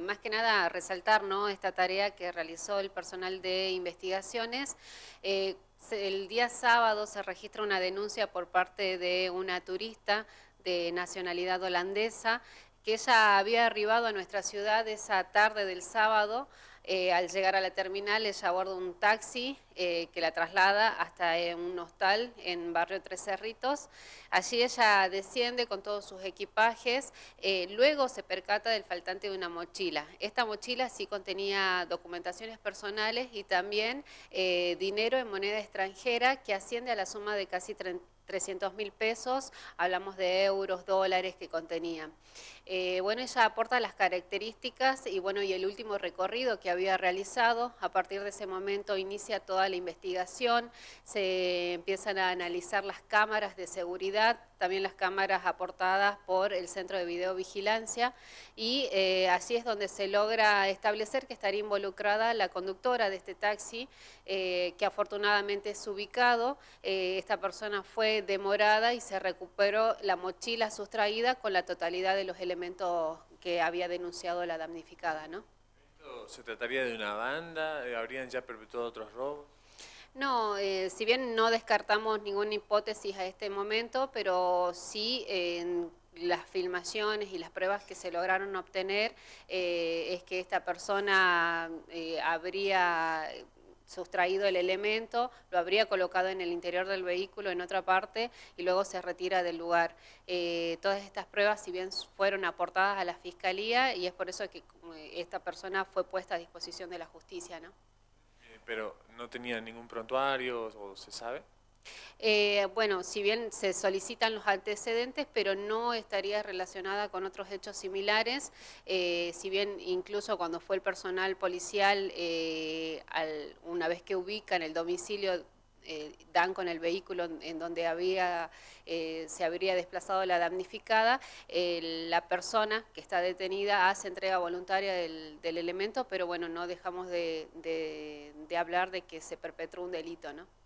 más que nada resaltar ¿no? esta tarea que realizó el personal de investigaciones. Eh, el día sábado se registra una denuncia por parte de una turista de nacionalidad holandesa que ella había arribado a nuestra ciudad esa tarde del sábado eh, al llegar a la terminal ella aborda un taxi eh, que la traslada hasta eh, un hostal en Barrio Tres Cerritos. Allí ella desciende con todos sus equipajes, luego se percata del faltante de una mochila. Esta mochila sí contenía documentaciones personales y también dinero en moneda extranjera que asciende a la suma de casi 30 300 mil pesos, hablamos de euros, dólares que contenía. Eh, bueno, ella aporta las características y bueno, y el último recorrido que había realizado, a partir de ese momento inicia toda la investigación, se empiezan a analizar las cámaras de seguridad también las cámaras aportadas por el Centro de Videovigilancia y eh, así es donde se logra establecer que estaría involucrada la conductora de este taxi eh, que afortunadamente es ubicado. Eh, esta persona fue demorada y se recuperó la mochila sustraída con la totalidad de los elementos que había denunciado la damnificada. ¿no? ¿Se trataría de una banda? ¿Habrían ya perpetuado otros robos? No, eh, si bien no descartamos ninguna hipótesis a este momento, pero sí eh, en las filmaciones y las pruebas que se lograron obtener eh, es que esta persona habría sustraído el elemento, lo habría colocado en el interior del vehículo en otra parte y luego se retira del lugar. todas estas pruebas, si bien fueron aportadas a la Fiscalía, y es por eso que esta persona fue puesta a disposición de la justicia. ¿no? pero no tenía ningún prontuario o se sabe. Eh, bueno, si bien se solicitan los antecedentes, pero no estaría relacionada con otros hechos similares, eh, si bien incluso cuando fue el personal policial, eh, una vez que ubican el domicilio eh, dan con el vehículo en donde eh, se habría desplazado la damnificada, la persona que está detenida hace entrega voluntaria del, elemento, pero bueno, no dejamos de, hablar de que se perpetró un delito, ¿no?